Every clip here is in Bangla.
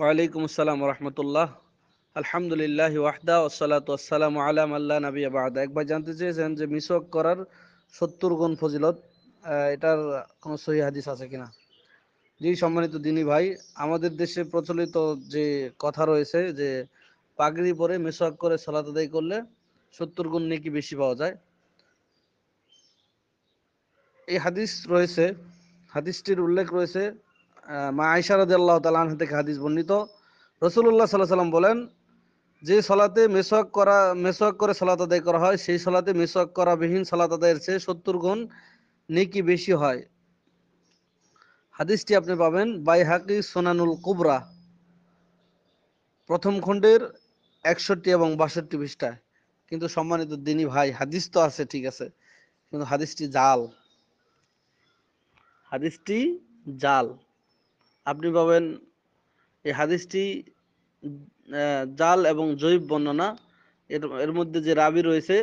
ওয়ালাইকুম আসসালাম রহমতুল্লাহ আলহামদুলিল্লাহ ওয়াহদা ওসালাত আসসালাম আলাম আল্লাহ নবী আবাদা একবার জানতে চেয়েছেন যে মিসওয়াক করার সত্তর গুণ ফজিলত এটার কোনো সহি হাদিস আছে কিনা জি সম্মানিত দিনী ভাই আমাদের দেশে প্রচলিত যে কথা রয়েছে যে পাগড়ি পরে মেসোয়াক করে সালাত আদায় করলে সত্তর গুণ নেকি বেশি পাওয়া যায় এই হাদিস রয়েছে হাদিসটির উল্লেখ রয়েছে মা আইসারদ আল্লাহ তালাহ থেকে হাদিস বর্ণিত রসুল্লাহ সাল্লাহ সাল্লাম বলেন যে সলাতে মেসক করা মেসক করে সলাত আদায় করা হয় সেই সলাতে মেসক করা বিহীন সলাত আদায়ের চেয়ে সত্তর গুণ নেকি বেশি হয় হাদিসটি আপনি পাবেন বাই হাকি সোনানুল কুবরা প্রথম খণ্ডের একষট্টি এবং বাষট্টি পৃষ্ঠায় কিন্তু সম্মানিত দিনী ভাই হাদিস তো আছে ঠিক আছে কিন্তু হাদিসটি জাল হাদিসটি জাল আপনি পাবেন এই হাদিসটি জাল এবং জৈব বর্ণনা এর এর মধ্যে যে রাবি রয়েছে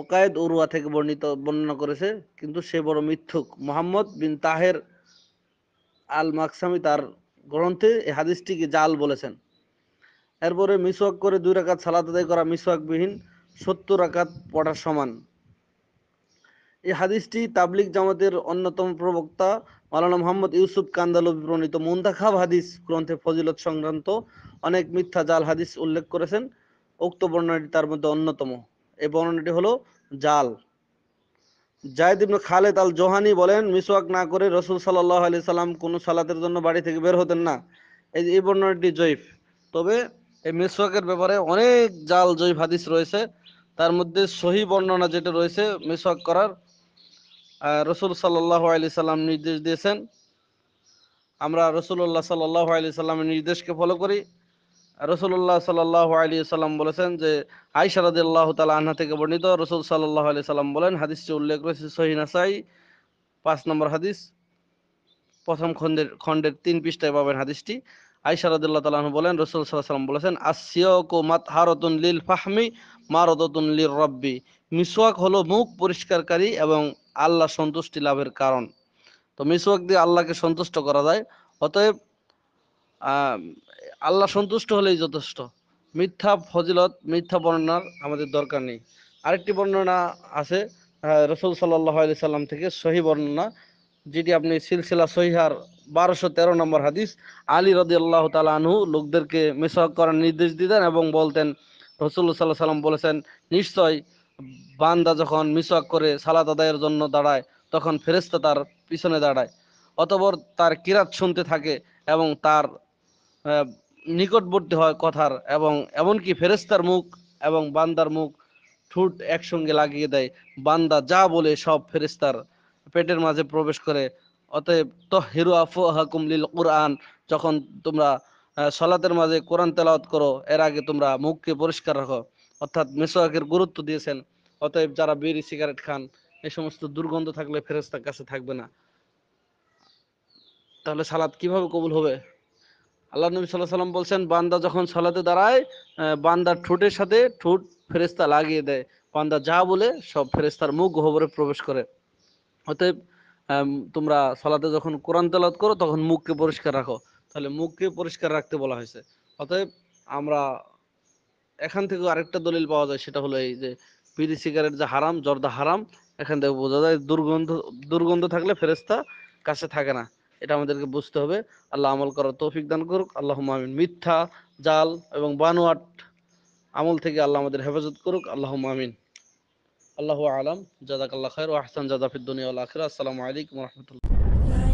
ওকায়েদ উরুয়া থেকে বর্ণিত বর্ণনা করেছে কিন্তু সে বড় মিথ্যুক মোহাম্মদ বিন তাহের আল মাকসামি তার গ্রন্থে এই হাদিসটিকে জাল বলেছেন এরপরে মিসওয়াক করে দুই রাকাত সালাত আদায় করা মিসওয়াকবিহীন সত্তর রাকাত পড়ার সমান এই হাদিসটি তাবলিক জামাতের অন্যতম প্রবক্তা মালানা মোহাম্মদ ইউসুফ কান্দালবি প্রণীত মুন্তাখাব হাদিস গ্রন্থে ফজিলত সংক্রান্ত অনেক মিথ্যা জাল হাদিস উল্লেখ করেছেন উক্ত বর্ণনাটি তার মধ্যে অন্যতম এই বর্ণনাটি হলো জাল Zaid ibn Khalid al Juhani বলেন মিসওয়াক না করে রসুল সাল্লাহ আলি সাল্লাম কোনো সালাতের জন্য বাড়ি থেকে বের হতেন না এই এই বর্ণনাটি জৈফ তবে এই মিসওয়াকের ব্যাপারে অনেক জাল জৈফ হাদিস রয়েছে তার মধ্যে সহি বর্ণনা যেটা রয়েছে মিসওয়াক করার রসুল সাল্লাহ আলি সাল্লাম নির্দেশ দিয়েছেন আমরা রসুল্লাহ সাল্লাহ আলি সাল্লামের নির্দেশকে ফলো করি রসুল্লাহ সাল্লাহ আলী সাল্লাম বলেছেন যে আইসা রাদি আল্লাহ তালা আহ্না থেকে বর্ণিত রসুল সাল্লাহ আলি সাল্লাম বলেন হাদিসটি উল্লেখ রয়েছে সহিনাসাই পাঁচ নম্বর হাদিস প্রথম খণ্ডের খণ্ডের তিন পৃষ্ঠায় পাবেন হাদিসটি আইসা আল্লাহ তালাহ বলেন রসুল সাল্লাহ সাল্লাম বলেছেন আসিয়কু হারতুন লিল ফাহমি মারদতুন লিল রব্বি মিসওয়াক হলো মুখ পরিষ্কারকারী এবং আল্লাহ সন্তুষ্টি লাভের কারণ তো মিসওয়াক দিয়ে আল্লাহকে সন্তুষ্ট করা যায় অতএব আল্লাহ সন্তুষ্ট হলেই যথেষ্ট মিথ্যা ফজিলত মিথ্যা বর্ণনার আমাদের দরকার নেই আরেকটি বর্ণনা আছে রসুল সাল্লাহ আলি সাল্লাম থেকে সহি বর্ণনা যেটি আপনি সিলসিলা সহিহার বারোশো তেরো নম্বর হাদিস আলী রদি আল্লাহ আনহু লোকদেরকে মিসওয়াক করার নির্দেশ দিতেন এবং বলতেন রসুল্লাহ সাল্লাহ সাল্লাম বলেছেন নিশ্চয় বান্দা যখন মিসওয়াক করে সালাত আদায়ের জন্য দাঁড়ায় তখন ফেরেস্তা তার পিছনে দাঁড়ায় অতপর তার কিরাত শুনতে থাকে এবং তার নিকটবর্তী হয় কথার এবং এমনকি ফেরেস্তার মুখ এবং বান্দার মুখ ঠুট একসঙ্গে লাগিয়ে দেয় বান্দা যা বলে সব ফেরেস্তার পেটের মাঝে প্রবেশ করে অতএব তো হিরু আফুহাকুম লিল কোরআন যখন তোমরা সলাতের মাঝে কোরআন তেলাওয়াত করো এর আগে তোমরা মুখকে পরিষ্কার রাখো অর্থাৎ মেসোয়াকের গুরুত্ব দিয়েছেন অতএব যারা বিড়ি সিগারেট খান এই সমস্ত দুর্গন্ধ থাকলে ফেরেস্তার কাছে থাকবে না তাহলে সালাদ কিভাবে কবুল হবে আল্লাহ নবী সাল্লাহ সাল্লাম বলছেন বান্দা যখন সালাতে দাঁড়ায় বান্দার ঠোঁটের সাথে ঠোঁট ফেরেস্তা লাগিয়ে দেয় বান্দা যা বলে সব ফেরেস্তার মুখ গহবরে প্রবেশ করে অতএব তোমরা সালাতে যখন কোরআন তেলাত করো তখন মুখকে পরিষ্কার রাখো তাহলে মুখকে পরিষ্কার রাখতে বলা হয়েছে অতএব আমরা এখান থেকে আরেকটা দলিল পাওয়া যায় সেটা হলো এই যে বিড়ি সিগারেট যে হারাম জর্দা হারাম এখান থেকে বোঝা যায় দুর্গন্ধ দুর্গন্ধ থাকলে ফেরেস্তা কাছে থাকে না এটা আমাদেরকে বুঝতে হবে আল্লাহ আমল করার তৌফিক দান করুক আল্লাহ মামিন মিথ্যা জাল এবং বানোয়াট আমল থেকে আল্লাহ আমাদের হেফাজত করুক আল্লাহ মামিন আল্লাহ আলম জাদাক আল্লাহ খায়ের ও আহসান জাদাফিদ্দুনিয়া আল্লাহ আখির আসসালামু আলাইকুম রহমতুল্লাহ